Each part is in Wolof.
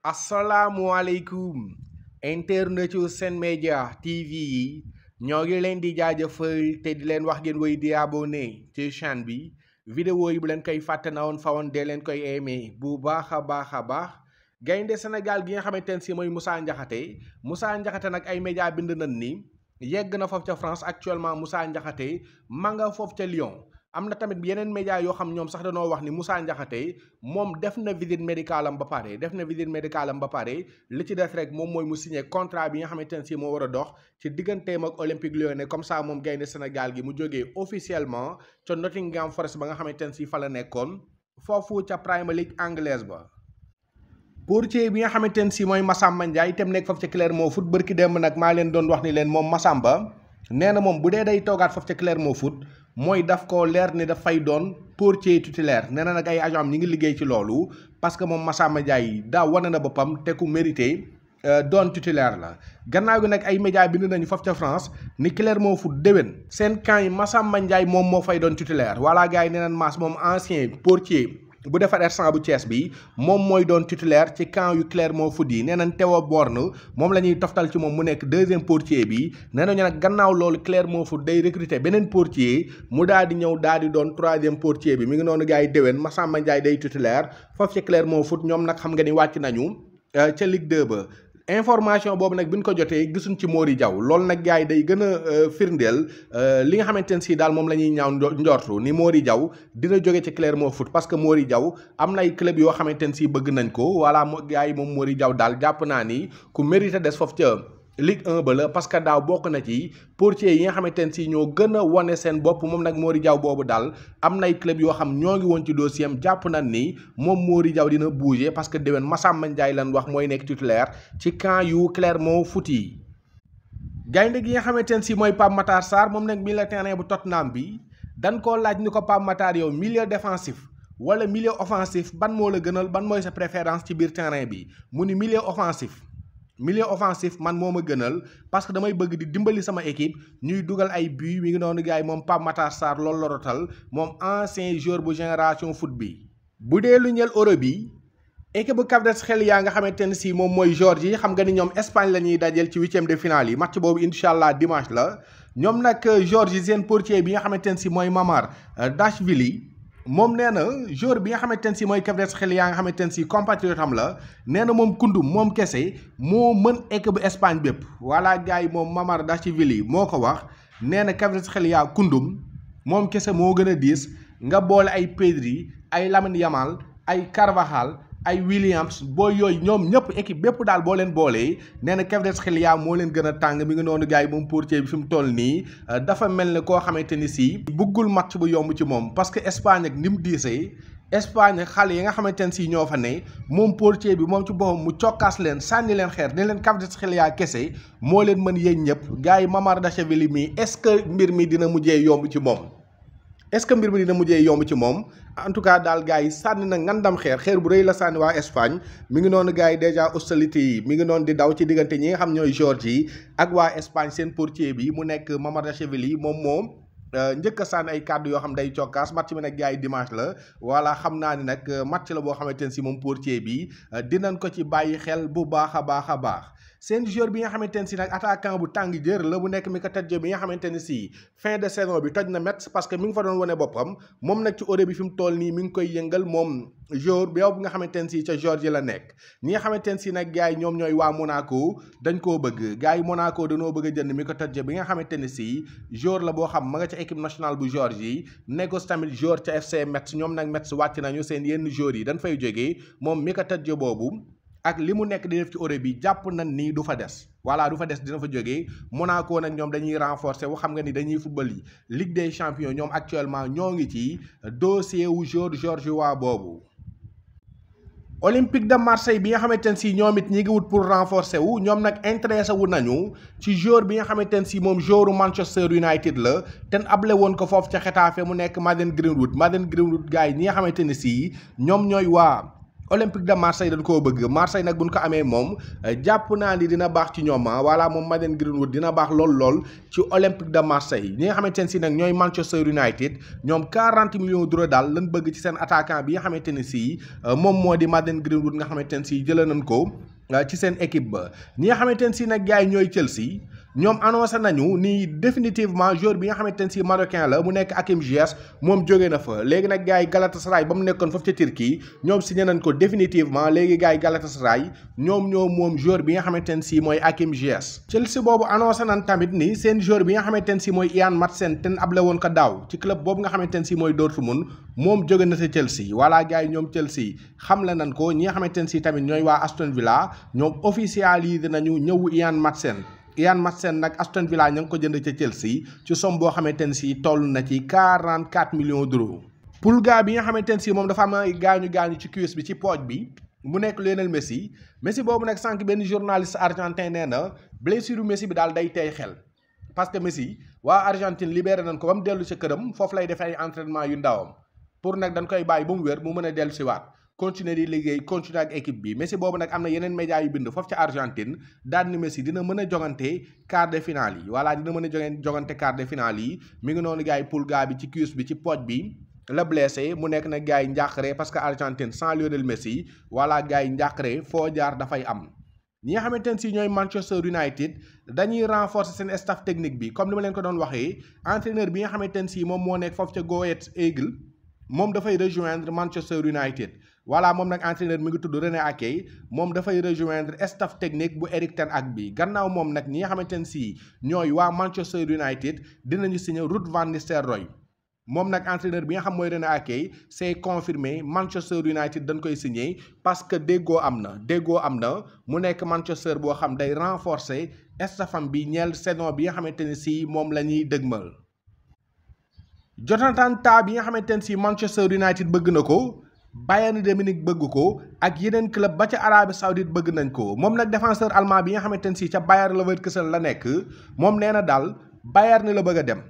asalaamualeykum internet yu seen Média TV yi ñoo ngi leen di jaajëfal te di leen wax ngeen woy di abonné ci chaîne bi vidéo yi bu leen koy fàtte na woon fa woon dee leen koy aimé bu baax a baax a baax gaynde senegal gi nga xamante ne si mooy Moussa Ndiakhate Moussa Ndiakhate nag ay média bind nañ ni yegg na foofu ca France actuellement Moussa Ndiakhate ma nga foofu ca Lyon amna tamit yenen media yo xam ñom sax dañu wax ni Moussa Ndiakhate mom def na visite médicale am ba paré def na visite médicale am ba paré li ci def rek mom moy mu signer contrat bi nga xamanteni ci mo wara dox ci digënté mak Olympique Lyonnais comme ça mom gayne Sénégal gi mu joggé officiellement ci Nottingham Forest ba nga xamanteni ci fa la nekkon fofu ci Premier League anglaise ba Bourtier bi nga xamanteni ci moy Massamba Ndiaye tém nek fofu ci Clermont foot barki dem nak ma leen doon wax ni leen mom Massamba neena mom budé day togaat fofu ci Clermont foot mooy daf ko leer ne dafay doon portier titulaire nee na nag ay agent am ñi ngi liggéey ci loolu parce que moom Massamba Ndiaye daa wane na boppam te ku mérité euh, doon titulaire la gannaaw gi nag ay média bind nañu foofu ca France ni Clermont fu déwén seen camp yi Massamba Ndiaye moom moo fay doon titulaire voilà gars yi nee naan Mass moom ancien portier bu defar R100 bu Thiès bi moom mooy doon titulaire ci camp yu Clermont Foot yi nee nañ Théo Borne moom la ñuy toftal ci moom mu nekk deuxième portier bi nee nañu nag gannaaw loolu Clermont Foot day recruter beneen portier mu daal di ñëw daal di doon troisième portier bi mi ngi noonu gars yi déwén Massamba Ndiaye day titulaire foofu ci Clermont Foot ñoom nag xam nga ni wàcc nañu euh, ca Ligue de ba. information boobu nag bi ñu ko jotee gisuñ ci Mori Diaw lool nag gars yi day gën a euh, firndeel euh, li nga xamante ne si daal moom la ñuy ñaaw njortu ni Mori jaw dina jóge ci Clermont Foot parce que Mori Diaw am na ay club yoo xamante ne si bëgg nañ ko voilà gars yi moom Mori jaw daal jàpp naa ni ku mérite des foofu ca. Ligue 1 ba parce que daaw bokk na ci portier yi nga xamante ne si ñoo gën a wane seen bopp moom nag Mori Diaw boobu daal am nay club yoo xam ñoo ngi woon ci dossier am jàpp na ni moom Mori jaw dina bouger parce que déwén Massamba Ndiaye lan wax mooy nekk titulaire ci camp yu Clermont Foot yi. gaynde gi nga xamante ne si mooy Pape Matar Sarr moom nag milieu terrain bu Tottenham bi dañ ko laaj ni ko Pape Matar yow milieu wala milieu offensif ban moo la gënal ban mooy préférence ci biir terrain bi mu ni milieu offensif million offensif man moo ma gënal parce que damay bëgg di dimbali sama équipe ñuy dugal ay buts mi ngi noonu gars yi moom Pape Matar lool loolu la rotal moom ancien joueur bu génération foot bi. bu dee lu ñeel Europe bi équipe bu Cap xel yaa nga xamante ne si moom mooy yi xam nga ni ñoom Espagne la ñuy dajeel ci huitième de finale yi match boobu incha allah dimanche la ñoom nag Géorgie seen portier bi nga xamante ne si mooy Mamar Dashvili moom nee na joueur bi nga xamante ne si mooy Kepres xel yaa nga xamante ne si compatriote am la nee na moom kundum moom kese moo mën équipe bu Espagne bépp voilà gars moom Mamar Dachivili moo ko wax nee na Kepres xel yaa kundum moom kese moo gën a diis nga boole ay Pedri ay Lamine Yamal ay Carvajal. ay Williams boo yooyu ñoom ñëpp équipe bépp daal boo leen boolee neena na Kvretz moo leen gën tàng mi nga noonu gars yi moom portier bi fi toll nii euh, dafa mel ne koo xamante ni si bëggul match bu yomb ci moom parce que Espagne ak ni mu diisee Espagne xale yi nga xamante ne si ñoo fa ne moom portier bi moom ci boppam mu cokkaas leen sànni leen xeer ne leen Kvretz Khaliya kese moo leen mën yéen ñëpp gars yi Mamardashvili mii est-ce que mbir mi dina mujjee yomb ci moom est ce que mbir bi dina mujjee yomb ci moom en tout cas daal gars yi sànni na ngandam xeer xeer bu rëy la sànni waa espagne mi ngi noonu gars yi dèjà hostilité yi mi ngi noonu di daw ci diggante ñi nga xam ñooy george yi ak waa espagne seen portier bi mu nekk mamarda cheville yi moom moom euh, njëkk sànn ay kàddu yoo xam day cokkaas match bi nag gars yi dimanche la wala xam naa ni nag euh, match la boo xamante ni si moom portier bi euh, dinañ ko ci bàyyi xel bu baax a baax a baax seen joueur bi nga xamante ne si nag attaquant bu tàng jër la bu nekk ko Mkhitaryan bi nga xamante ne si fin de saison bi toj na Metz parce que mi ngi fa doon wane boppam moom nag ci Europe bi fi toll nii mi ngi koy yëngal moom joueur bi yow nga xamante ne si ca Géorgie la nekk ñi nga xamante ne si nag gars yi ñoom ñooy waa Monaco dañ koo bëgg gars yi Monaco dañoo bëgg a jënd Mkhitaryan bi nga xamante ne si joueur la boo xam ma nga ca équipe nationale bu Géorgie négocie tamit joueur ca FC Metz ñoom nag Metz wàcc nañu seen yenn joueurs yi dañ fay jógee moom Mkhitaryan boobu ak li mu nekk di def ci Europe bi jàpp nañ ni du fa des voilà du fa des dina fa jógee Monaco nag ñoom dañuy renforcer wu xam nga ni dañuy football yi Ligue des champions ñoom actuellement ñoo ngi ci dossier wu joueur Georgiou boobu. Olympique de Marseille bi nga xamante ne si ñoom it ñi ngi wut pour renforcer wu ñoom nag intéressé wu nañu ci jour bi nga xamante ne si moom joueuru Manchester United la ten able woon ko foofu ca Xetafe mu nekk Maden Greenwood Maden Greenwood gars yi ñi nga xamante ne si ñoom ñooy waa. Olympique de Marseille dañ koo bëgg Marseille nag bu ñu ko amee moom eh, jàpp naa ni dina baax ci ñoom ah voilà moom Maden Greenwood dina baax lool lool ci Olympique de Marseille ñi nga xamante ne si nag ñooy Manchester United ñoom 40 millions d'euros daal lañ bëgg ci seen attaquant bi nga xamante ne si eh, moom moo di Maden Greenwood nga xamante ne si jëlee nañ ko eh, ci seen équipe ba ñi nga xamante ne si nag gars yi ñooy Chelsea. ñoom annoncé nañu ni définitivement joueur bi nga xamante ne si marocain la mu nekk Hakim Ziyech moom jóge na fa léegi nag gars yi Galatasaray ba mu nekkoon foofu ca Turquie ñoom signé nañ ko définitivement léegi gars yi Galatasaray ñoom ñoo moom joueur bi nga xamante ne sii mooy Hakim Ziyech Chelsea boobu annoncé nañ tamit ni seen joueur bi nga xamante ne sii mooy Ian Madsen ten able woon ko daaw ci club boobu nga xamante ne sii mooy Dortmund moom jóge na sa Chelsea voilà gars yi ñoom Chelsea xam la ko ñi nga xamante ne si tamit ñooy waa Aston Villa ñoom officialisé nañu ñëwu Ian Madsen Ian Madsen nag Aston Villa ña ngi ko jënd ca Chelsea ci somme boo xamante ne si toll na ci 44 millions d'euros. Pulga bi nga xamante ne si moom dafa am ay gaañu gaañu ci cuisse bi ci pooj bi mu nekk Lionel Messi Messi boobu nag sànq benn journaliste argentin nee na blessure Messi bi daal day tey xel. parce que Messi waa Argentine libéré nañ ko ba mu dellu si këram foofu lay defee ay yu ndawam pour nag dañ koy bàyyi ba mu wér mu mën a dellu si waat continuer di liggéey continuer ak équipe bi Messi boobu nag am na yeneen média yu bind foofu ca Argentine daan ni Messi dina mën a jongante quart de finale yi voilà dina mën a jongante jongante quart de finale yi mi ngi noonu gars yi poule ga bi ci cuisse bi ci pooj bi la blessé mu nekk nag gars yi njàqare parce que Argentine sans Lionel Messi voilà gars yi njàqare foo jaar dafay am ñi nga xamante ne si ñooy Manchester United dañuy renforcer seen staff technique bi comme li ma leen ko doon waxee entraîneur bi nga xamante ne si moom moo nekk foofu ca moom dafay rejoindre Manchester United voilà moom nag entraîneur mu ngi tudd rene Akay moom dafay rejoindre staff technique bu Erik ten Hag bi gannaaw moom nag ñi nga xamante ne sii ñooy waa Manchester United dinañu signé Ruud van Nistelrooy moom nag entraîneur bi nga xam mooy René Akay c'est confirmé Manchester United dañ koy signé parce que déggoo am na déggoo am na mu nekk Manchester boo xam day renforcer staffam bi ñeel saison bi nga xamante ne sii moom la ñuy dëgmal. Jonathan Tah bi nga xamante ne si Manchester United bëgg na ko Bayern de Munich bëgg ko ak yeneen club ba ca Arabie Saoudite bëgg nañ ko moom nag défenseur allemand bi nga xamante ne sii ca Bayer Leverkusen la nekk moom nee na daal Bayern ni la bëgg dem.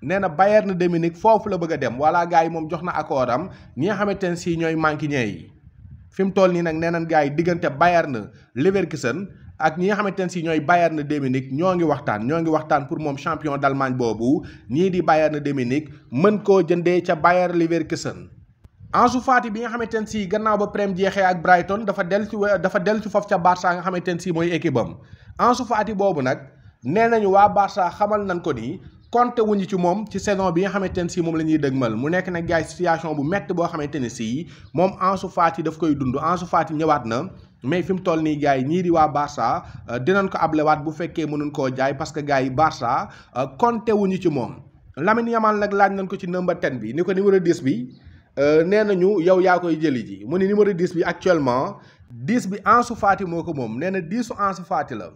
nee na Bayern de Munich foofu la bëgg a dem wala gars yi moom jox na accord am ñi nga xamante ne si ñooy manquiñe yi fi mu toll nii nag nee nañ gars yi diggante Bayern Leverkusen. ak ñi nga xamante ne si ñooy Bayern Dominique ñoo ngi waxtaan ñoo ngi waxtaan pour moom champion d'Allemagne boobu ñii di Bayern Dominique mën koo jëndee ca Bayer Leverkusen Ansu Fati bi nga xamante ne si gannaaw ba prem jeexee ak Brighton dafa del ci dafa del ci foofu ca Barça nga xamante ne si mooy équipe am Ansu Fati boobu nag nee nañu waa Barça xamal nañ ko ni compté wuñu ci moom ci saison bi nga xamante ne si moom la ñuy dëgmal mu nekk nag jaay situation bu métti boo xamante ne si moom Ansu Fati daf koy dund Ansu Fati ñëwaat na mais fi mu toll nii gars yi ñii di waa Barça euh, dinañ ko ablewaat bu fekkee mënuñ koo jaay parce que gars yi Barça euh, compté ci moom Lamine Yamal nag laaj nañ ko ci number 10 bi ni ko numéro 10 bi euh, nee nañu yow yaa koy jëli ji mu ni numéro 10 bi actuellement 10 bi Ansu Fati moo ko moom nee na 10 u Ansu Fati la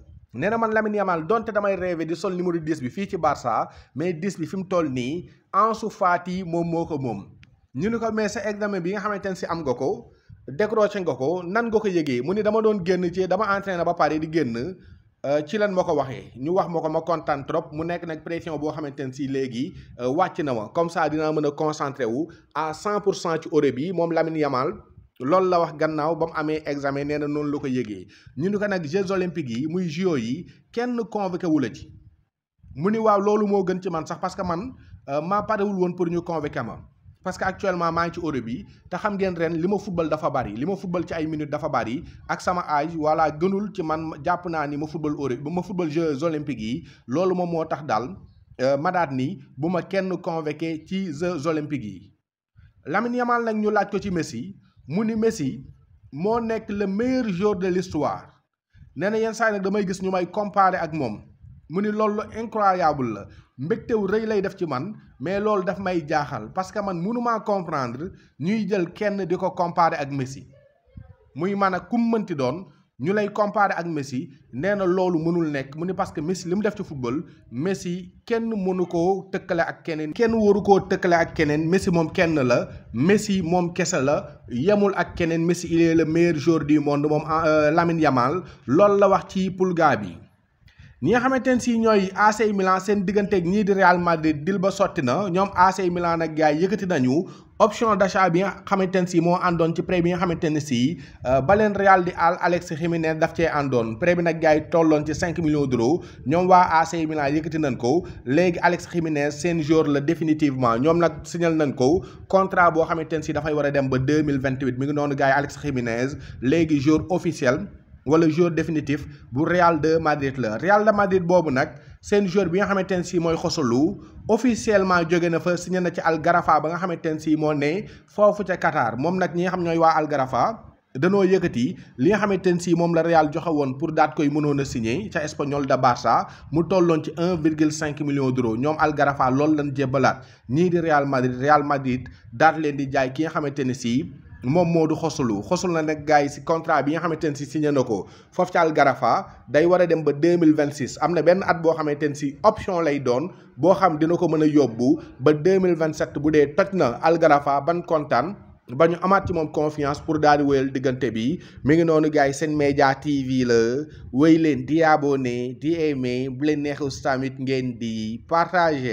nee na man Lamine Yamal donte damay rêvé di sol numéro 10 bi fii ci Barça mais 10 bi fi mu toll nii Ansu Fati moom moo ko moom ñu ni ko mais sa examen bi nga xamante ne si am nga ko décroché nga ko nan nga ko yëgee mu ni dama doon génn ci dama na ba pare di génn euh, ci lan ma ko waxee ñu wax ma ko ma kontaan trop mu nekk nag pression boo xamante ne si léegi euh, wàcc na ma comme ça dinaa mën a concentré wu à 100 pour cent ci Europe bi moom Lamine Yamal loolu la wax gannaaw ba mu amee examen nee na noonu lu ko yéegee ñu ni ko nag Jeux olympiques yi muy JO yi kenn convoqué wu la ci mu ni waaw loolu moo gën ci man sax parce que man euh, maa parewul woon pour ñu convoqué ma. parce que actuellement maa ngi ci Europe yi te xam ngeen ren li ma football dafa bari li ma football ci ay minutes dafa bari ak sama âge voilà gënul ci man jàpp naa ni ma football Europe ma football Jeux olympiques yi loolu moom moo tax daal euh, madaat daat ni bu ma kenn convoqué ci Jeux olympiques yi. Lamine Yamal nag ñu laaj ko ci Messi mu ni Messi moo nekk le meilleur jour de l'histoire nee na yenn saa yi nag damay gis ñu may comparé ak moom. mu ni loolu incroyable la mbégte wu rëy lay def ci man mais loolu daf may jaaxal parce que man mënumaa comprendre ñuy jël kenn di ko comparer ak Messi muy man a kum mënti doon ñu lay comparer ak Messi nee na loolu mënul nekk mu ni parce que Messi li mu def ci football Messi kenn mënu koo tëkkale ak keneen kenn waru koo tëkkale ak keneen Messi moom kenn la Messi moom kese la yemul ak keneen Messi il est le meilleur joueur du monde moom euh, Lamine Yamal loolu la wax ci Pulga bi ñi nga xamante ne si ñooy AC Milan seen digganteeg ñii di Real Madrid dil ba sotti na ñoom AC Milan nag gars yi yëkkati nañu option d'achat bi nga xamante ne si moo àndoon ci prêt bi nga xamante ne si euh, ba leen Real di al Alex Jiménez daf cee àndoon prêt bi nag gars yi tolloon ci cinq millions d'euros ñoom waa AC Milan yëkkati nañ ko léegi Alex Jiménez seen joueur la définitivement ñoom nag signal nañ ko contrat boo xamante ne si dafay war a dem ba 2028 mi ngi noonu gars yi Alex Jiménez léegi joueur officiel wala joueur définitif bu Real de Madrid la Real de Madrid bobu nak sen joueur bi nga xamante si moy Xosolu officiellement jóge na fa signé na ci Al Garafa ba nga xamante ne si mo né fofu ci Qatar mom nak ñi xam ñoy wa Al Garafa danoo yëkëti li nga xamante ne si mom la Real joxe pour date koy mënon a signé ca Espagnol de Barça mu tollon ci 1,5 million d'euros Al Algarafa loolu lañu jébbalaat Ni di Real Madrid Real Madrid daat leen di jaay ki nga xamante si. moom moo du xosulu xosul na nag gars yi si contrat bi nga xamante ne si signé na ko foofu caal Garafa day war a dem ba deux mille vingt six am na benn at boo xamante ne si option lay doon boo xam dina ko mën a yóbbu ba deux mille vingt sept bu dee toj na Al Garafa ban kontaan. ba ñu amaat ci moom confiance pour daal di wéyal diggante bi mi ngi noonu gars yi seen média TV la wéy leen di abonné di aimé bu leen neexee tamit ngeen di partagé.